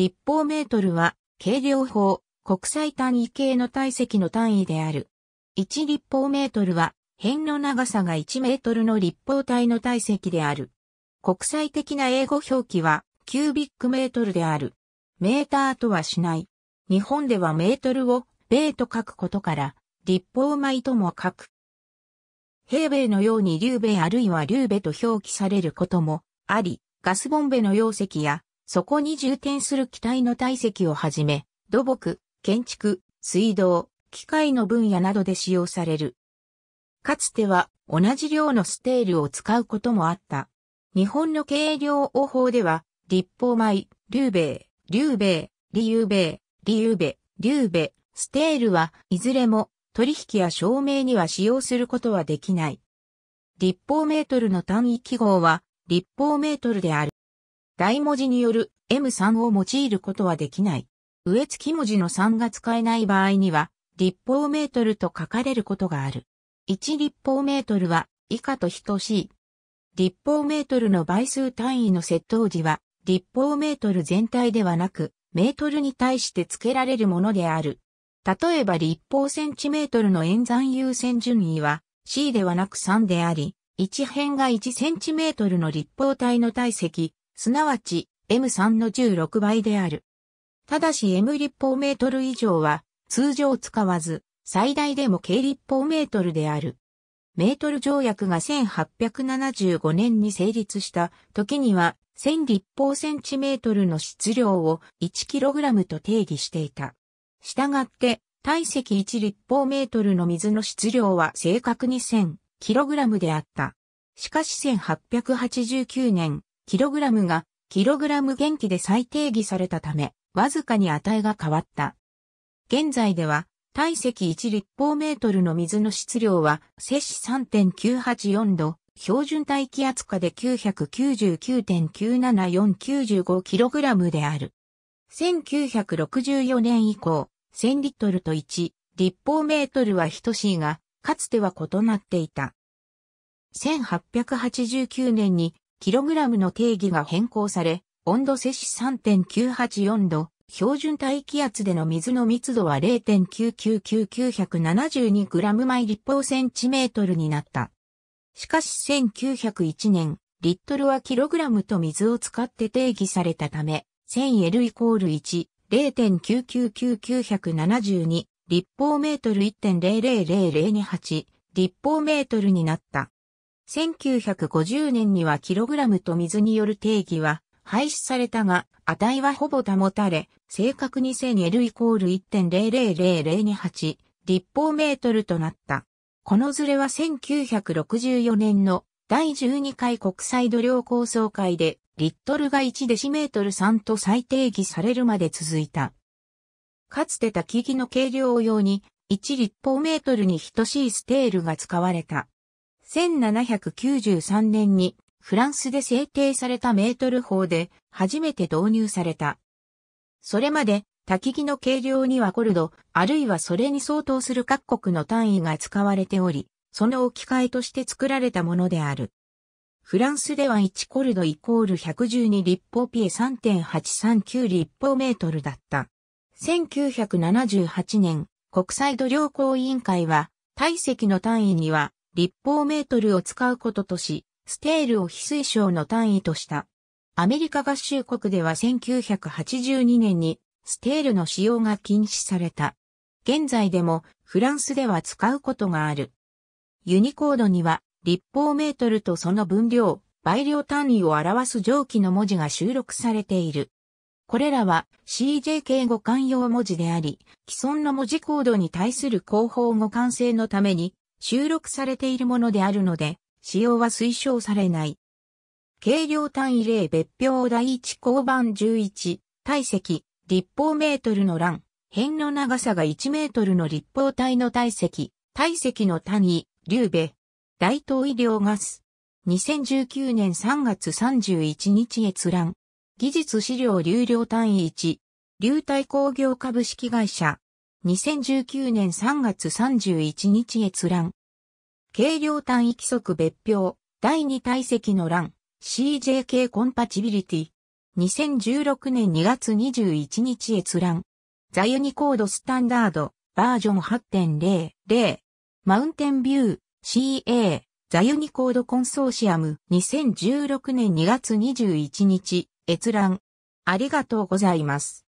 立方メートルは、軽量法、国際単位系の体積の単位である。1立方メートルは、辺の長さが1メートルの立方体の体積である。国際的な英語表記は、キュービックメートルである。メーターとはしない。日本ではメートルを、米と書くことから、立方米とも書く。平米のように竜米あるいは竜米と表記されることもあり、ガスボンベの容積やそこに充填する機体の体積をはじめ、土木、建築、水道、機械の分野などで使用される。かつては同じ量のステールを使うこともあった。日本の軽量応法では、立方米、竜米、竜米、理由米、理由米、竜米、ステールはいずれも取引や証明には使用することはできない。立方メートルの単位記号は立方メートルである。大文字による M3 を用いることはできない。植え付き文字の3が使えない場合には、立方メートルと書かれることがある。1立方メートルは以下と等しい。立方メートルの倍数単位の接頭時は、立方メートル全体ではなく、メートルに対して付けられるものである。例えば立方センチメートルの演算優先順位は C ではなく3であり、1辺が1センチメートルの立方体の体積すなわち M3 の16倍である。ただし M 立方メートル以上は通常使わず、最大でも軽立方メートルである。メートル条約が1875年に成立した時には1000立方センチメートルの質量を 1kg と定義していた。したがって、体積1立方メートルの水の質量は正確に 1000kg であった。しかし1889年、キログラムがキログラム元気で再定義されたため、わずかに値が変わった。現在では、体積1立方メートルの水の質量は、摂氏3.984度、標準体気圧下で 999.97495kg である。1964年以降、1000リットルと1、立方メートルは等しいが、かつては異なっていた。1889年にキログラムの定義が変更され、温度摂氏3.984度、標準大気圧での水の密度は0.99997 2ム毎立方センチメートルになった。しかし1901年、リットルはキログラムと水を使って定義されたため、1000L イコール1、0.999972立方メートル1 0 0 0 0 2 8立方メートルになった。1950年にはキログラムと水による定義は廃止されたが、値はほぼ保たれ、正確に 1000L イコール1 0 0 0 2 8立方メートルとなった。このズレは1964年の第12回国際度量構想会で、リットルが1デシメートル3と再定義されるまで続いた。かつて焚き木の計量用に、1立方メートルに等しいステールが使われた。1793年にフランスで制定されたメートル法で初めて導入された。それまで焚き木の計量にはコルド、あるいはそれに相当する各国の単位が使われており、その置き換えとして作られたものである。フランスでは1コルドイコール112立方ピエ3.839立方メートルだった。1978年、国際土壌工委員会は、体積の単位には、立方メートルを使うこととし、ステールを非推奨の単位とした。アメリカ合衆国では1982年にステールの使用が禁止された。現在でもフランスでは使うことがある。ユニコードには立方メートルとその分量、倍量単位を表す上記の文字が収録されている。これらは CJK 互換用文字であり、既存の文字コードに対する広報互換性のために収録されているものであるので、使用は推奨されない。軽量単位例別表第1交番11、体積、立方メートルの欄、辺の長さが1メートルの立方体の体積、体積の単位、流米、大東医療ガス。2019年3月31日閲覧。技術資料流量単位1。流体工業株式会社。2019年3月31日閲覧。軽量単位規則別表、第2体積の欄、CJK コンパチビリティ。2016年2月21日閲覧。ザユニコードスタンダード、バージョン8.00。マウンテンビュー、CA、ザユニコードコンソーシアム。2016年2月21日、閲覧。ありがとうございます。